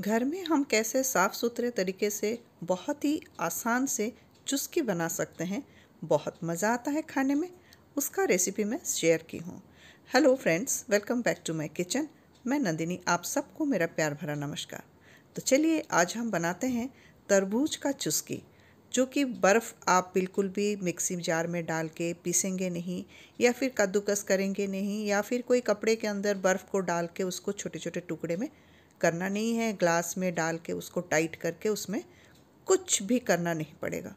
घर में हम कैसे साफ़ सुथरे तरीके से बहुत ही आसान से चुस्की बना सकते हैं बहुत मज़ा आता है खाने में उसका रेसिपी मैं शेयर की हूँ hello friends welcome back to my kitchen मैं नंदिनी आप सबको मेरा प्यार भरा नमस्कार तो चलिए आज हम बनाते हैं तरबूज का चुस्की जो कि बर्फ़ आप बिल्कुल भी मिक्सी जार में डाल के पीसेंगे नहीं या फिर कद्दूकस करेंगे नहीं या फिर कोई कपड़े के अंदर बर्फ़ को डाल के उसको छोटे छोटे टुकड़े में करना नहीं है ग्लास में डाल के उसको टाइट करके उसमें कुछ भी करना नहीं पड़ेगा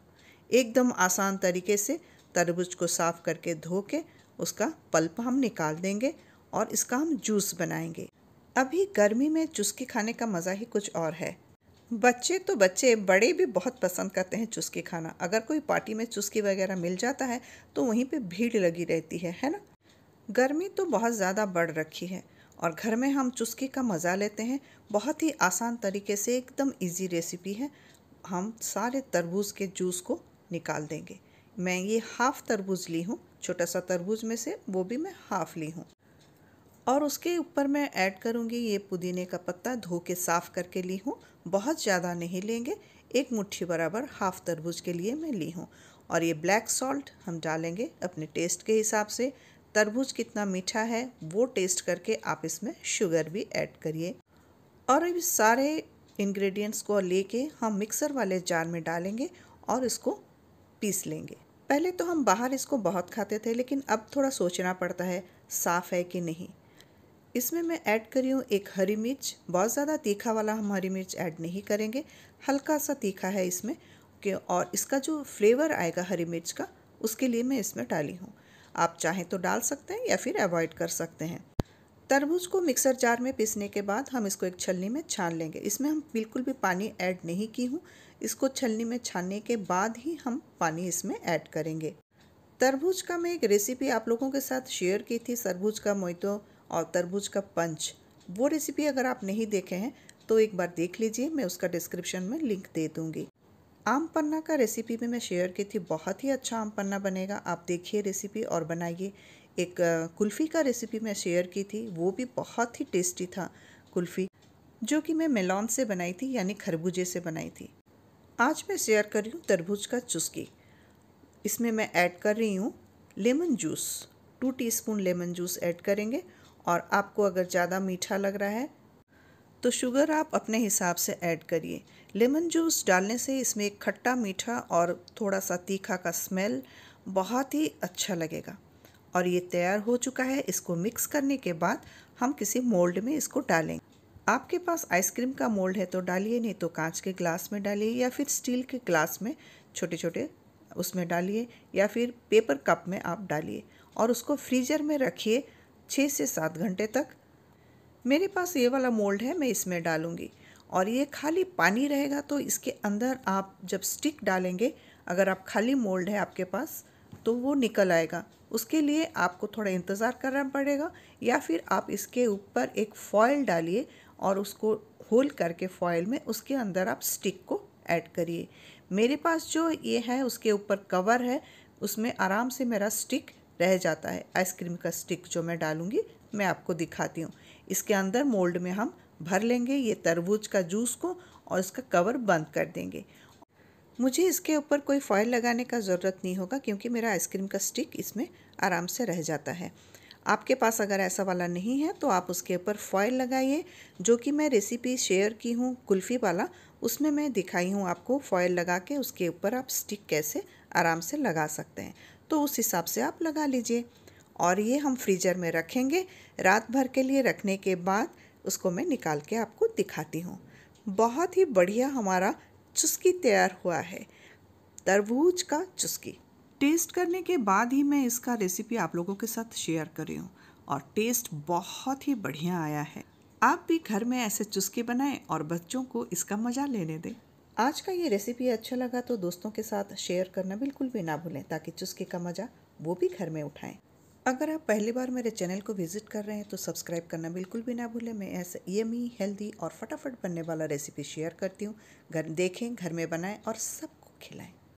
एकदम आसान तरीके से तरबूज को साफ़ करके धो के उसका पल्प हम निकाल देंगे और इसका हम जूस बनाएंगे अभी गर्मी में चुस्की खाने का मज़ा ही कुछ और है बच्चे तो बच्चे बड़े भी बहुत पसंद करते हैं चुस्की खाना अगर कोई पार्टी में चुस्की वगैरह मिल जाता है तो वहीं पे भीड़ लगी रहती है है ना गर्मी तो बहुत ज़्यादा बढ़ रखी है और घर में हम चुस्की का मज़ा लेते हैं बहुत ही आसान तरीके से एकदम इजी रेसिपी है हम सारे तरबूज के जूस को निकाल देंगे मैं ये हाफ़ तरबूज ली हूँ छोटा सा तरबूज में से वो भी मैं हाफ़ ली हूँ और उसके ऊपर मैं ऐड करूँगी ये पुदीने का पत्ता धो के साफ़ करके ली हूँ बहुत ज़्यादा नहीं लेंगे एक मुट्ठी बराबर हाफ़ तरबूज के लिए मैं ली हूँ और ये ब्लैक सॉल्ट हम डालेंगे अपने टेस्ट के हिसाब से तरबूज कितना मीठा है वो टेस्ट करके आप इसमें शुगर भी ऐड करिए और अब सारे इंग्रेडिएंट्स को लेके हम मिक्सर वाले जार में डालेंगे और इसको पीस लेंगे पहले तो हम बाहर इसको बहुत खाते थे लेकिन अब थोड़ा सोचना पड़ता है साफ़ है कि नहीं इसमें मैं ऐड करी हूँ एक हरी मिर्च बहुत ज़्यादा तीखा वाला हम हरी मिर्च ऐड नहीं करेंगे हल्का सा तीखा है इसमें और इसका जो फ्लेवर आएगा हरी मिर्च का उसके लिए मैं इसमें डाली हूँ आप चाहें तो डाल सकते हैं या फिर अवॉइड कर सकते हैं तरबूज को मिक्सर जार में पीसने के बाद हम इसको एक छलनी में छान लेंगे इसमें हम बिल्कुल भी पानी ऐड नहीं की हूँ इसको छलनी में छानने के बाद ही हम पानी इसमें ऐड करेंगे तरबूज का मैं एक रेसिपी आप लोगों के साथ शेयर की थी तरबूज का मोइतो और तरबूज का पंच वो रेसिपी अगर आप नहीं देखे हैं तो एक बार देख लीजिए मैं उसका डिस्क्रिप्शन में लिंक दे दूँगी आम पन्ना का रेसिपी भी मैं शेयर की थी बहुत ही अच्छा आम पन्ना बनेगा आप देखिए रेसिपी और बनाइए एक कुल्फ़ी का रेसिपी मैं शेयर की थी वो भी बहुत ही टेस्टी था कुल्फ़ी जो कि मैं मेलॉन से बनाई थी यानी खरबूजे से बनाई थी आज मैं शेयर कर रही हूँ तरबूज का चुस्की इसमें मैं ऐड कर रही हूँ lemon juice two teaspoon lemon juice add करेंगे और आपको अगर ज़्यादा मीठा लग रहा है तो शुगर आप अपने हिसाब से ऐड करिए लेमन जूस डालने से इसमें एक खट्टा मीठा और थोड़ा सा तीखा का स्मेल बहुत ही अच्छा लगेगा और ये तैयार हो चुका है इसको मिक्स करने के बाद हम किसी मोल्ड में इसको डालेंगे आपके पास आइसक्रीम का मोल्ड है तो डालिए नहीं तो कांच के ग्लास में डालिए या फिर स्टील के ग्लास में छोटे छोटे उसमें डालिए या फिर पेपर कप में आप डालिए और उसको फ्रीजर में रखिए छः से सात घंटे तक मेरे पास ये वाला मोल्ड है मैं इसमें डालूँगी और ये खाली पानी रहेगा तो इसके अंदर आप जब स्टिक डालेंगे अगर आप खाली मोल्ड है आपके पास तो वो निकल आएगा उसके लिए आपको थोड़ा इंतज़ार करना पड़ेगा या फिर आप इसके ऊपर एक फॉयल डालिए और उसको होल करके फॉयल में उसके अंदर आप स्टिक को ऐड करिए मेरे पास जो ये है उसके ऊपर कवर है उसमें आराम से मेरा स्टिक रह जाता है आइसक्रीम का स्टिक जो मैं डालूँगी मैं आपको दिखाती हूँ इसके अंदर मोल्ड में हम भर लेंगे ये तरबूज का जूस को और इसका कवर बंद कर देंगे मुझे इसके ऊपर कोई फॉयल लगाने का ज़रूरत नहीं होगा क्योंकि मेरा आइसक्रीम का स्टिक इसमें आराम से रह जाता है आपके पास अगर ऐसा वाला नहीं है तो आप उसके ऊपर फॉयल लगाइए जो कि मैं रेसिपी शेयर की हूँ कुल्फ़ी वाला उसमें मैं दिखाई हूँ आपको फॉयल लगा के उसके ऊपर आप स्टिक कैसे आराम से लगा सकते हैं तो उस हिसाब से आप लगा लीजिए और ये हम फ्रीजर में रखेंगे रात भर के लिए रखने के बाद उसको मैं निकाल के आपको दिखाती हूँ बहुत ही बढ़िया हमारा चुस्की तैयार हुआ है तरबूज का चुस्की टेस्ट करने के बाद ही मैं इसका रेसिपी आप लोगों के साथ शेयर कर रही हूँ और टेस्ट बहुत ही बढ़िया आया है आप भी घर में ऐसे चुस्की बनाएं और बच्चों को इसका मज़ा लेने दें आज का ये रेसिपी अच्छा लगा तो दोस्तों के साथ शेयर करना बिल्कुल भी ना भूलें ताकि चुस्की का मज़ा वो भी घर में उठाएं अगर आप पहली बार मेरे चैनल को विजिट कर रहे हैं तो सब्सक्राइब करना बिल्कुल भी ना भूलें मैं ऐसे यमी e हेल्दी e और फटाफट बनने वाला रेसिपी शेयर करती हूँ घर देखें घर में बनाएं और सबको खिलाएं